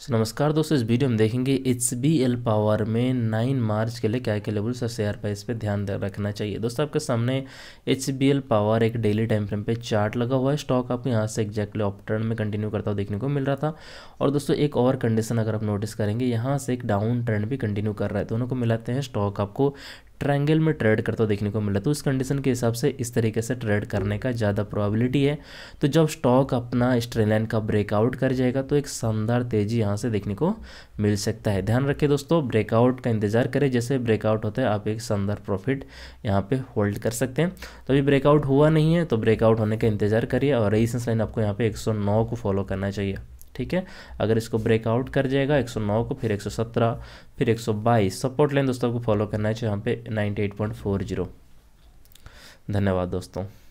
सो नमस्कार दोस्तों इस वीडियो में देखेंगे एच पावर में नाइन मार्च के लिए क्या क्या लेवल्स और शेयर प्राइस पे ध्यान रखना चाहिए दोस्तों आपके सामने एच बी एल पावर एक डेली टाइम फ्रेम पे चार्ट लगा हुआ है स्टॉक आपको यहाँ से एक्जैक्टली ऑप्टर्न में कंटिन्यू करता हुआ देखने को मिल रहा था और दोस्तों एक और कंडीशन अगर आप नोटिस करेंगे यहाँ से एक डाउन ट्रेंड भी कंटिन्यू कर रहा है दोनों को मिलाते हैं स्टॉक आपको ट्रायंगल में ट्रेड करता देखने को मिला तो उस कंडीशन के हिसाब से इस तरीके से ट्रेड करने का ज़्यादा प्रोबेबिलिटी है तो जब स्टॉक अपना स्ट्रेलाइन का ब्रेकआउट कर जाएगा तो एक शानदार तेज़ी यहाँ से देखने को मिल सकता है ध्यान रखें दोस्तों ब्रेकआउट का इंतजार करें जैसे ब्रेकआउट होता है आप एक शानदार प्रॉफिट यहाँ पर होल्ड कर सकते हैं तो अभी ब्रेकआउट हुआ नहीं है तो ब्रेकआउट होने का इंतजार करिए और रेजिस्टेंस लाइन आपको यहाँ पर एक को फॉलो करना चाहिए ठीक है अगर इसको ब्रेकआउट कर जाएगा 109 को फिर 117 फिर 122 सपोर्ट लाइन दोस्तों आपको फॉलो करना है यहाँ पे 98.40 धन्यवाद दोस्तों